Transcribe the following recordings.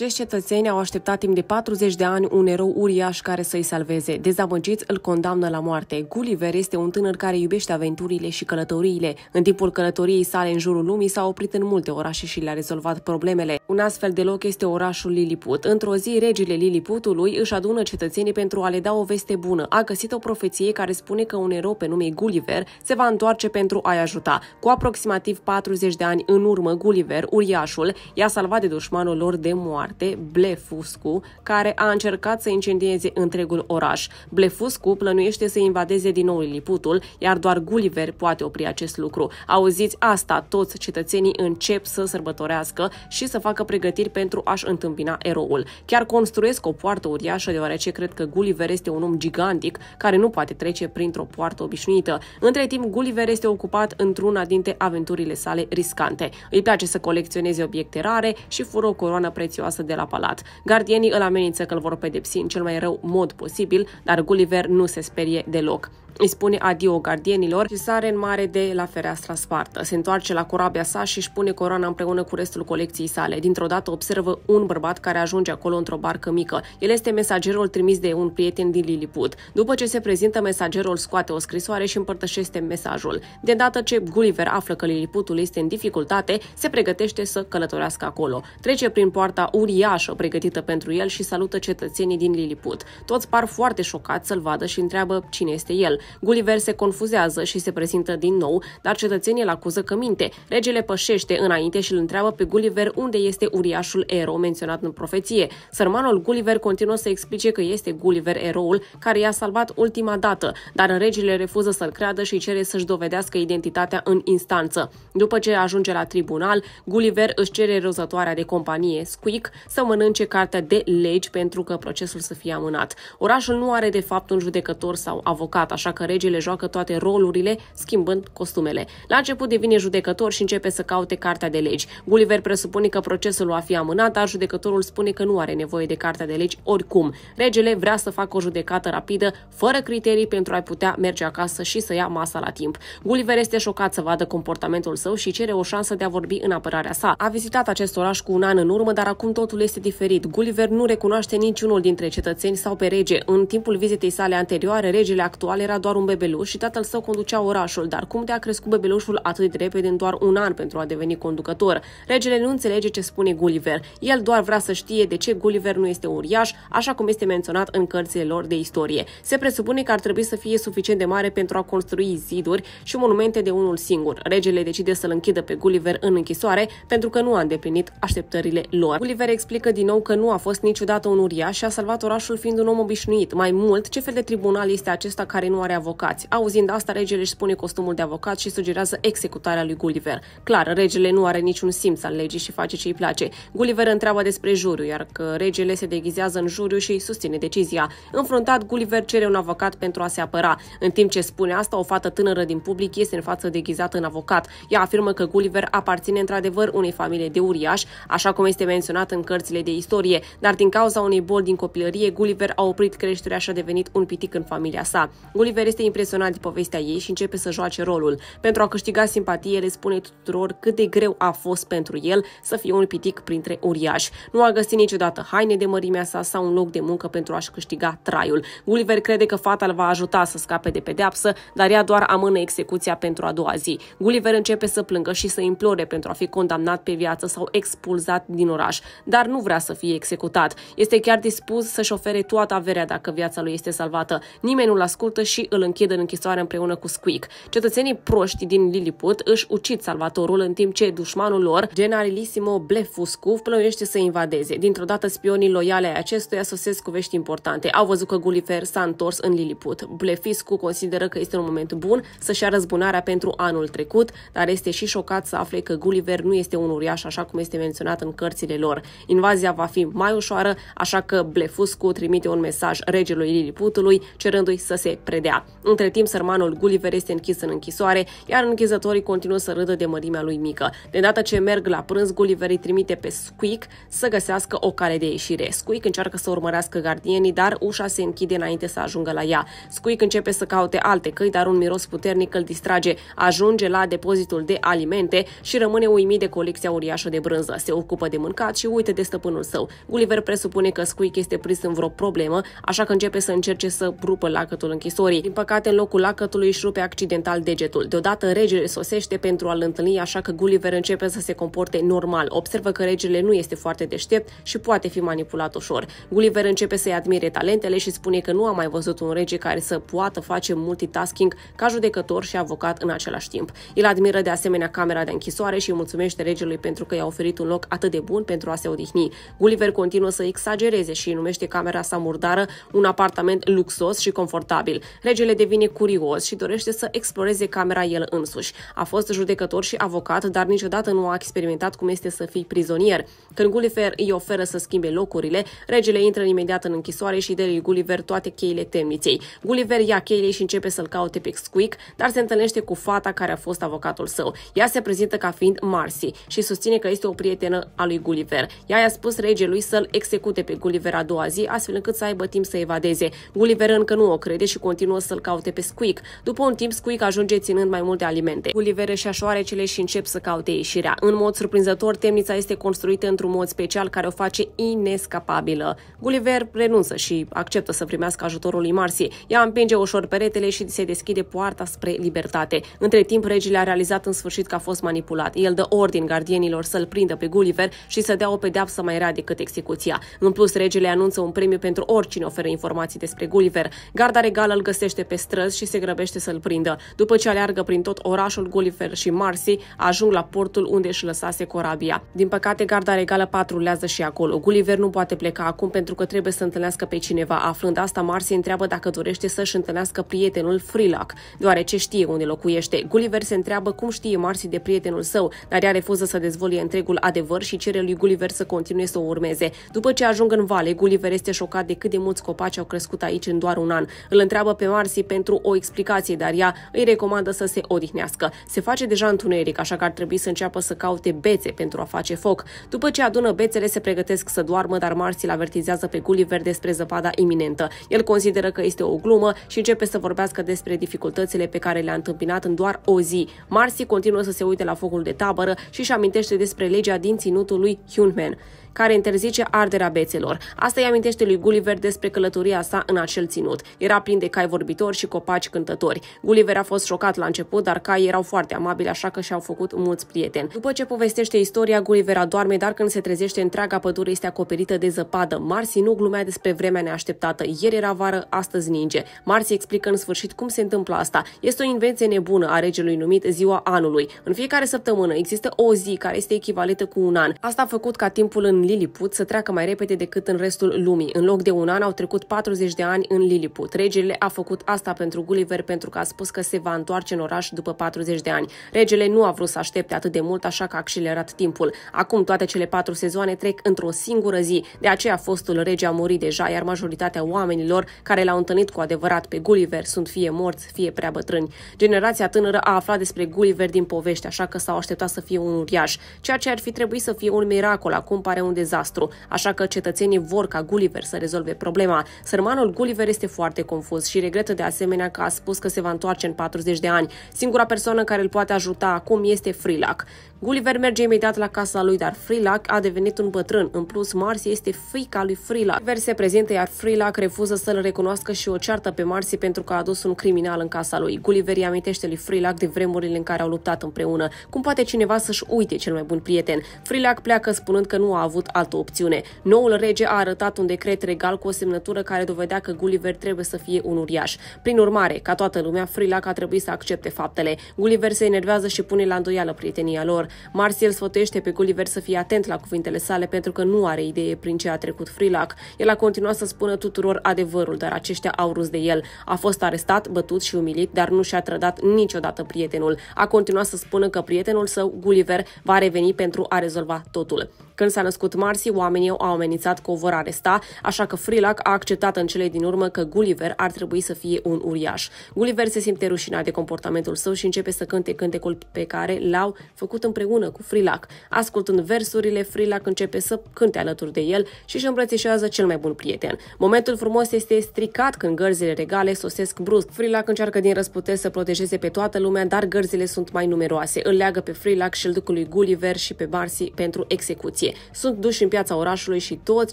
Acești cetățeni au așteptat timp de 40 de ani un erou uriaș care să-i salveze. Dezamăgiți îl condamnă la moarte. Gulliver este un tânăr care iubește aventurile și călătoriile. În timpul călătoriei sale în jurul lumii s-a oprit în multe orașe și le-a rezolvat problemele. Un astfel de loc este orașul Lilliput. Într-o zi, regele Lilliputului își adună cetățenii pentru a le da o veste bună. A găsit o profeție care spune că un erou pe nume Gulliver se va întoarce pentru a-i ajuta. Cu aproximativ 40 de ani în urmă, Gulliver, uriașul, i-a salvat de dușmanul lor de moarte departe Blefuscu, care a încercat să incendieze întregul oraș. Blefuscu plănuiește să invadeze din nou Liliputul, iar doar Gulliver poate opri acest lucru. Auziți asta, toți cetățenii încep să sărbătorească și să facă pregătiri pentru a-și întâmpina eroul. Chiar construiesc o poartă uriașă, deoarece cred că Gulliver este un om gigantic care nu poate trece printr-o poartă obișnuită. Între timp, Gulliver este ocupat într-una dintre aventurile sale riscante. Îi place să colecționeze obiecte rare și fură o coroană prețioasă acasă de la palat. Gardienii îl amenință că îl vor pedepsi în cel mai rău mod posibil, dar Gulliver nu se sperie deloc. Îi spune adio gardienilor și sare în mare de la fereastra spartă. Se întoarce la corabia sa și își pune coroana împreună cu restul colecției sale. Dintr-o dată observă un bărbat care ajunge acolo într-o barcă mică. El este mesagerul trimis de un prieten din Lilliput. După ce se prezintă, mesagerul scoate o scrisoare și împărtășește mesajul. De data ce Gulliver află că Lilliputul este în dificultate, se pregătește să călătorească acolo. Trece prin poarta uriașă pregătită pentru el și salută cetățenii din Lilliput. Toți par foarte șocați să-l vadă și întreabă cine este el. Gulliver se confuzează și se prezintă din nou, dar cetățenii îl acuză că minte. Regele pășește înainte și îl întreabă pe Gulliver unde este uriașul Ero menționat în profeție. Sărmanul Gulliver continuă să explice că este Gulliver eroul care i-a salvat ultima dată, dar regele refuză să-l creadă și cere să-și dovedească identitatea în instanță. După ce ajunge la tribunal, Gulliver își cere rozătoarea de companie, Squeak, să mănânce cartea de legi pentru că procesul să fie amânat. Orașul nu are de fapt un judecător sau avocat, așa așa că regele joacă toate rolurile, schimbând costumele. La început devine judecător și începe să caute cartea de legi. Gulliver presupune că procesul va fi amânat, dar judecătorul spune că nu are nevoie de cartea de legi oricum. Regele vrea să facă o judecată rapidă, fără criterii, pentru a putea merge acasă și să ia masa la timp. Gulliver este șocat să vadă comportamentul său și cere o șansă de a vorbi în apărarea sa. A vizitat acest oraș cu un an în urmă, dar acum totul este diferit. Gulliver nu recunoaște niciunul dintre cetățeni sau pe rege. În timpul vizitei sale anterioare, regele actual era doar un bebeluș și tatăl său conducea orașul, dar cum de a crescut bebelușul atât de repede în doar un an pentru a deveni conducător? Regele nu înțelege ce spune Gulliver. El doar vrea să știe de ce Gulliver nu este uriaș, așa cum este menționat în cărțile lor de istorie. Se presupune că ar trebui să fie suficient de mare pentru a construi ziduri și monumente de unul singur. Regele decide să-l închidă pe Gulliver în închisoare pentru că nu a îndeplinit așteptările lor. Gulliver explică din nou că nu a fost niciodată un uriaș și a salvat orașul fiind un om obișnuit. Mai mult, ce fel de tribunal este acesta care nu are executarea avocați. Auzind asta, regele își spune costumul de avocat și sugerează executarea lui Gulliver. Clar, regele nu are niciun simț al legii și face ce îi place. Gulliver întreabă despre juriu, iar că regele se deghizează în juriu și susține decizia. Înfruntat, Gulliver cere un avocat pentru a se apăra. În timp ce spune asta, o fată tânără din public este în față deghizată în avocat. Ea afirmă că Gulliver aparține într-adevăr unei familii de uriaș, așa cum este menționat în cărțile de istorie, dar din cauza unei boli din copilărie, Gulliver a oprit creșterea și a devenit un pitic în familia sa. Gulliver Oliver este impresionat de povestea ei și începe să joace rolul. Pentru a câștiga simpatie, le spune tuturor cât de greu a fost pentru el să fie un pitic printre uriași. Nu a găsit niciodată haine de mărimea sa sau un loc de muncă pentru a-și câștiga traiul. Gulliver crede că fata îl va ajuta să scape de pedeapsă, dar ea doar amână execuția pentru a doua zi. Gulliver începe să plângă și să implore pentru a fi condamnat pe viață sau expulzat din oraș, dar nu vrea să fie executat. Este chiar dispus să-și ofere toată averea dacă viața lui este salvată. Nimeni nu-l ascultă și îl închid în închisoare împreună cu Squeak. Cetățenii proști din Lilliput își ucid salvatorul în timp ce dușmanul lor, generalissimo Blefuscu, plănuiește să invadeze. Dintr-o dată, spionii loiale ai acestuia sosesc cu vești importante. Au văzut că Gulliver s-a întors în Lilliput. Blefuscu consideră că este un moment bun să-și ia răzbunarea pentru anul trecut, dar este și șocat să afle că Gulliver nu este un uriaș așa cum este menționat în cărțile lor. Invazia va fi mai ușoară, așa că Blefuscu trimite un mesaj regelui Lilliputului cerându-i să se predea. Între timp, sărmanul Gulliver este închis în închisoare, iar închizătorii continuă să râdă de mărimea lui mică. De data ce merg la prânz, Gulliver îi trimite pe Squeak să găsească o cale de ieșire. Squeak încearcă să urmărească gardienii, dar ușa se închide înainte să ajungă la ea. Squeak începe să caute alte căi, dar un miros puternic îl distrage. Ajunge la depozitul de alimente și rămâne uimit de colecția uriașă de brânză. Se ocupă de mâncat și uită de stăpânul său. Gulliver presupune că Squeak este prins în vreo problemă, așa că începe să încerce să rupă lacătul închisorii. Din păcate, în locul lacătului își rupe accidental degetul. Deodată regele sosește pentru a-l întâlni, așa că Gulliver începe să se comporte normal. Observă că regele nu este foarte deștept și poate fi manipulat ușor. Gulliver începe să-i admire talentele și spune că nu a mai văzut un rege care să poată face multitasking ca judecător și avocat în același timp. El admiră de asemenea camera de închisoare și mulțumește regelui pentru că i-a oferit un loc atât de bun pentru a se odihni. Gulliver continuă să exagereze și numește camera sa murdară un apartament luxos și confortabil regele devine curios și dorește să exploreze camera el însuși. A fost judecător și avocat, dar niciodată nu a experimentat cum este să fii prizonier. Când Gulliver îi oferă să schimbe locurile, regele intră imediat în închisoare și dă lui Gulliver toate cheile temniței. Gulliver ia cheile și începe să-l caute pe Squeak, dar se întâlnește cu fata care a fost avocatul său. Ea se prezintă ca fiind Marcy și susține că este o prietenă a lui Gulliver. Ea i-a spus regelui să-l execute pe Gulliver a doua zi, astfel încât să aibă timp să evadeze. Gulliver încă nu o crede și continuă folos să-l caute pe Squeak. După un timp, Squeak ajunge ținând mai multe alimente. Gulliver și așoarecele și încep să caute ieșirea. În mod surprinzător, temnița este construită într-un mod special care o face inescapabilă. Gulliver renunță și acceptă să primească ajutorul lui Marcy. Ea împinge ușor peretele și se deschide poarta spre libertate. Între timp, regele a realizat în sfârșit că a fost manipulat. El dă ordin gardienilor să-l prindă pe Gulliver și să dea o pedeapsă mai rea decât execuția. În plus, regele anunță un premiu pentru oricine oferă informații despre Gulliver. Garda regală îl găsește găsește pe străzi și se grăbește să-l prindă. După ce aleargă prin tot orașul, Gulliver și Marcy ajung la portul unde își lăsase corabia. Din păcate, garda regală patrulează și acolo. Gulliver nu poate pleca acum pentru că trebuie să întâlnească pe cineva. Aflând asta, Marcy întreabă dacă dorește să-și întâlnească prietenul Freelock, deoarece știe unde locuiește. Gulliver se întreabă cum știe Marcy de prietenul său, dar ea refuză să dezvolie întregul adevăr și cere lui Gulliver să continue să o urmeze. După ce ajung în vale, Gulliver este șocat de cât de mulți copaci au crescut aici în doar un an. Îl întreabă pe Marcy Marsi pentru o explicație, dar ea îi recomandă să se odihnească. Se face deja întuneric, așa că ar trebui să înceapă să caute bețe pentru a face foc. După ce adună bețele, se pregătesc să doarmă, dar Marsi îl avertizează pe Gulliver despre zăpada iminentă. El consideră că este o glumă și începe să vorbească despre dificultățile pe care le-a întâmpinat în doar o zi. Marsi continuă să se uite la focul de tabără și își amintește despre legea din ținutul lui Hunman care interzice arderea bețelor. Asta îi amintește lui Gulliver despre călătoria sa în acel ținut. Era plin de cai vorbitori și copaci cântători. Gulliver a fost șocat la început, dar caii erau foarte amabili, așa că și-au făcut mulți prieteni. După ce povestește istoria, Gulliver adorme, dar când se trezește, întreaga pădure este acoperită de zăpadă. Marsi nu glumea despre vremea neașteptată. Ieri era vară, astăzi ninge. Marsi explică în sfârșit cum se întâmplă asta. Este o invenție nebună a regelui numit Ziua Anului. În fiecare săptămână există o zi care este echivalentă cu un an. Asta a făcut ca timpul în în Lilliput să treacă mai repede decât în restul lumii. În loc de un an au trecut 40 de ani în Lilliput. Regele a făcut asta pentru Gulliver pentru că a spus că se va întoarce în oraș după 40 de ani. Regele nu a vrut să aștepte atât de mult, așa că a accelerat timpul. Acum toate cele patru sezoane trec într-o singură zi. De aceea fostul rege a murit deja, iar majoritatea oamenilor care l-au întâlnit cu adevărat pe Gulliver sunt fie morți, fie prea bătrâni. Generația tânără a aflat despre Gulliver din povești, așa că s-au așteptat să fie un uriaș, ceea ce ar fi trebuit să fie un miracol, acum pare un un dezastru, așa că cetățenii vor ca Gulliver să rezolve problema. Sărmanul Gulliver este foarte confuz și regretă de asemenea că a spus că se va întoarce în 40 de ani. Singura persoană care îl poate ajuta acum este Freelac. Gulliver merge imediat la casa lui, dar Freelac a devenit un bătrân. În plus, Marcy este fica lui Freelac. Gulliver se prezintă, iar Freelac refuză să-l recunoască și o ceartă pe Marcy pentru că a adus un criminal în casa lui. Gulliver îi amintește lui Freelac de vremurile în care au luptat împreună. Cum poate cineva să-și uite cel mai bun prieten? Freelac pleacă spunând că nu a avut avut altă opțiune. Noul rege a arătat un decret regal cu o semnătură care dovedea că Gulliver trebuie să fie un uriaș. Prin urmare, ca toată lumea, Frilac a trebuit să accepte faptele. Gulliver se enervează și pune la îndoială prietenia lor. Marsiel sfătuiește pe Gulliver să fie atent la cuvintele sale pentru că nu are idee prin ce a trecut Frilac. El a continuat să spună tuturor adevărul, dar aceștia au râs de el. A fost arestat, bătut și umilit, dar nu și-a trădat niciodată prietenul. A continuat să spună că prietenul său, Gulliver, va reveni pentru a rezolva totul. Când s-a născut Marcy, oamenii au amenințat că o vor aresta, așa că Frilac a acceptat în cele din urmă că Gulliver ar trebui să fie un uriaș. Gulliver se simte rușinat de comportamentul său și începe să cânte cântecul pe care l-au făcut împreună cu Frilac. Ascultând versurile, Frilac începe să cânte alături de el și își îmbrățișează cel mai bun prieten. Momentul frumos este stricat când gărzile regale sosesc brusc. Frilac încearcă din răsputeri să protejeze pe toată lumea, dar gărzile sunt mai numeroase. Îl leagă pe Frilac și îl duc lui Gulliver și pe Marcy pentru execuție martie. Sunt duși în piața orașului și toți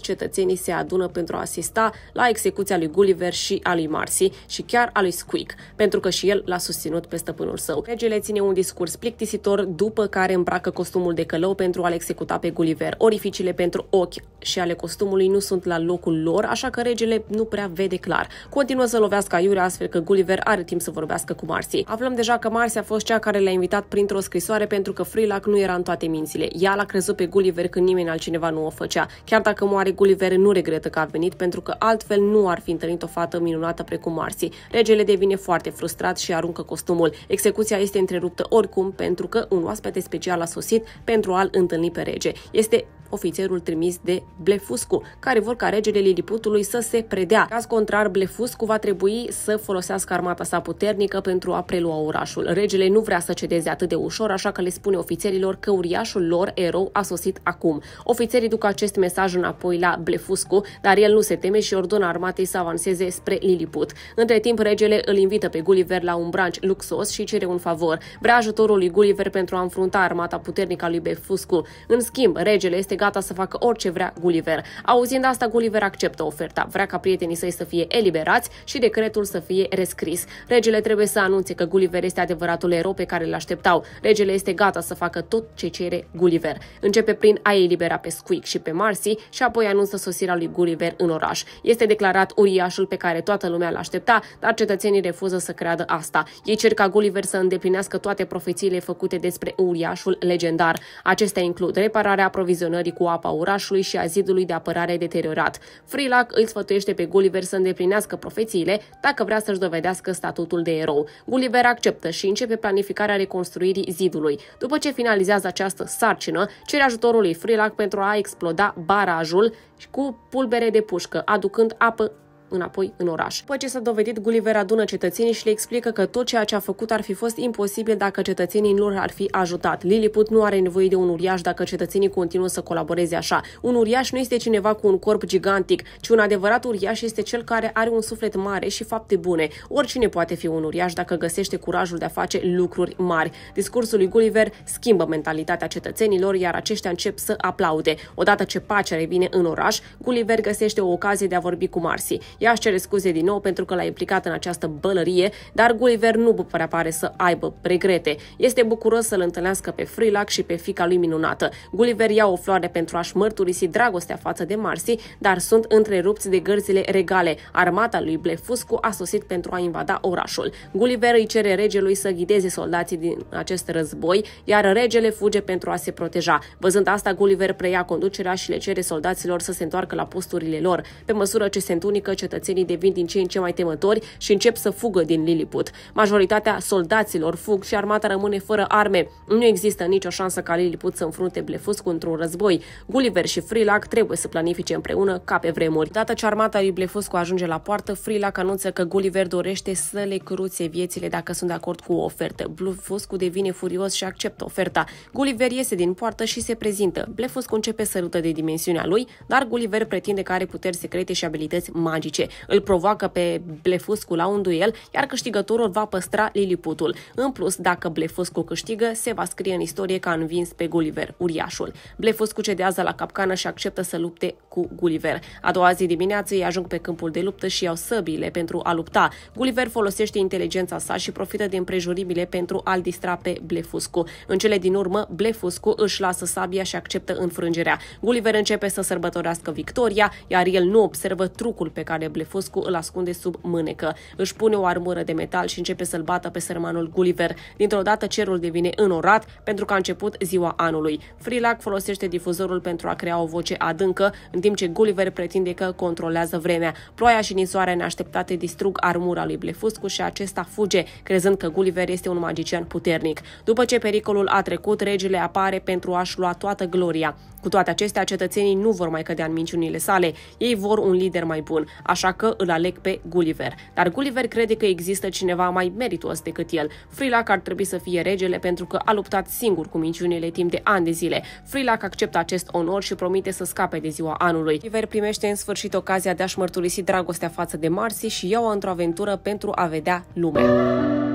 cetățenii se adună pentru a asista la execuția lui Gulliver și a lui Marcy și chiar a lui Squeak, pentru că și el l-a susținut pe stăpânul său. Regele ține un discurs plictisitor, după care îmbracă costumul de călău pentru a-l executa pe Gulliver. Orificiile pentru ochi și ale costumului nu sunt la locul lor, așa că regele nu prea vede clar. Continuă să lovească aiurea, astfel că Gulliver are timp să vorbească cu Marcy. Aflăm deja că Marcy a fost cea care l-a invitat printr-o scrisoare pentru că Freelac nu era în toate mințile. Ea l-a crezut pe Gulliver când nimeni altcineva nu o făcea. Chiar dacă moare Gulliver, nu regretă că a venit, pentru că altfel nu ar fi întâlnit o fată minunată precum Marcy. Regele devine foarte frustrat și aruncă costumul. Execuția este întreruptă oricum pentru că un oaspete special a sosit pentru a-l întâlni pe rege. Este ofițerul trimis de Blefuscu, care vor ca regele Liliputului să se predea. Caz contrar, Blefuscu va trebui să folosească armata sa puternică pentru a prelua orașul. Regele nu vrea să cedeze atât de ușor, așa că le spune ofițerilor că uriașul lor erou a sosit acum. Ofițerii duc acest mesaj înapoi la Blefuscu, dar el nu se teme și ordonă armatei să avanseze spre Liliput. Între timp, regele îl invită pe Gulliver la un branci luxos și cere un favor. Vrea ajutorul lui Gulliver pentru a înfrunta armata puternică a lui Blefuscu. În schimb, regele este gata să facă orice vrea Gulliver. Auzind asta, Gulliver acceptă oferta. Vrea ca prietenii săi să fie eliberați și decretul să fie rescris. Regele trebuie să anunțe că Gulliver este adevăratul erou pe care îl așteptau. Regele este gata să facă tot ce cere Gulliver. Începe prin a elibera pe Squeak și pe Marcy și apoi anunță sosirea lui Gulliver în oraș. Este declarat uriașul pe care toată lumea l-aștepta, dar cetățenii refuză să creadă asta. Ei cer ca Gulliver să îndeplinească toate profețiile făcute despre uriașul legendar. Acestea includ repararea aprovizionării încărcării cu apa orașului și a zidului de apărare deteriorat. Freelac îl sfătuiește pe Gulliver să îndeplinească profețiile dacă vrea să-și dovedească statutul de erou. Gulliver acceptă și începe planificarea reconstruirii zidului. După ce finalizează această sarcină, cere ajutorul lui Freelac pentru a exploda barajul cu pulbere de pușcă, aducând apă înapoi în oraș. După ce s-a dovedit, Gulliver adună cetățenii și le explică că tot ceea ce a făcut ar fi fost imposibil dacă cetățenii lor ar fi ajutat. Lilliput nu are nevoie de un uriaș dacă cetățenii continuă să colaboreze așa. Un uriaș nu este cineva cu un corp gigantic, ci un adevărat uriaș este cel care are un suflet mare și fapte bune. Oricine poate fi un uriaș dacă găsește curajul de a face lucruri mari. Discursul lui Gulliver schimbă mentalitatea cetățenilor, iar aceștia încep să aplaude. Odată ce pacea revine în oraș, Gulliver găsește o ocazie de a vorbi cu Marcy. Ea își cere scuze din nou pentru că l-a implicat în această bălărie, dar Gulliver nu părea pare să aibă regrete. Este bucuros să-l întâlnească pe Frilac și pe fica lui minunată. Gulliver ia o floare pentru a-și mărturisi dragostea față de Marcy, dar sunt întrerupți de gărzile regale. Armata lui Blefuscu a sosit pentru a invada orașul. Gulliver îi cere regelui să ghideze soldații din acest război, iar regele fuge pentru a se proteja. Văzând asta, Gulliver preia conducerea și le cere soldaților să se întoarcă la posturile lor. Pe măsură ce se întunică, cetățenii devin din ce în ce mai temători și încep să fugă din Lilliput. Majoritatea soldaților fug și armata rămâne fără arme. Nu există nicio șansă ca Lilliput să înfrunte Blefuscu într-un război. Gulliver și Frilac trebuie să planifice împreună ca pe vremuri. Data ce armata lui Blefuscu ajunge la poartă, Frilac anunță că Gulliver dorește să le cruțe viețile dacă sunt de acord cu o ofertă. Blefuscu devine furios și acceptă oferta. Gulliver iese din poartă și se prezintă. Blefuscu începe să rută de dimensiunea lui, dar Gulliver pretinde că are puteri secrete și abilități magice. 10. Îl provoacă pe Blefuscu la un duel, iar câștigătorul va păstra Liliputul. În plus, dacă Blefuscu câștigă, se va scrie în istorie că a învins pe Gulliver, uriașul. Blefuscu cedează la capcană și acceptă să lupte cu Gulliver. A doua zi dimineață ei ajung pe câmpul de luptă și iau săbile pentru a lupta. Gulliver folosește inteligența sa și profită de împrejurimile pentru a-l distra pe Blefuscu. În cele din urmă, Blefuscu își lasă sabia și acceptă înfrângerea. Gulliver începe să sărbătorească victoria, iar el nu observă trucul pe care care Blefuscu îl ascunde sub mânecă. Își pune o armură de metal și începe să-l bată pe sărmanul Gulliver. Dintr-o dată cerul devine înorat pentru că a început ziua anului. Freelag folosește difuzorul pentru a crea o voce adâncă, în timp ce Gulliver pretinde că controlează vremea. Ploaia și nisoarea neașteptate distrug armura lui Blefuscu și acesta fuge, crezând că Gulliver este un magician puternic. După ce pericolul a trecut, regele apare pentru a-și lua toată gloria. Cu toate acestea, cetățenii nu vor mai cădea în minciunile sale. Ei vor un lider mai bun, așa că îl aleg pe Gulliver. Dar Gulliver crede că există cineva mai meritos decât el. Freelac ar trebui să fie regele pentru că a luptat singur cu minciunile timp de ani de zile. Freelac acceptă acest onor și promite să scape de ziua anului. Gulliver primește în sfârșit ocazia de a-și mărturisi dragostea față de Marcy și iau într-o aventură pentru a vedea lumea.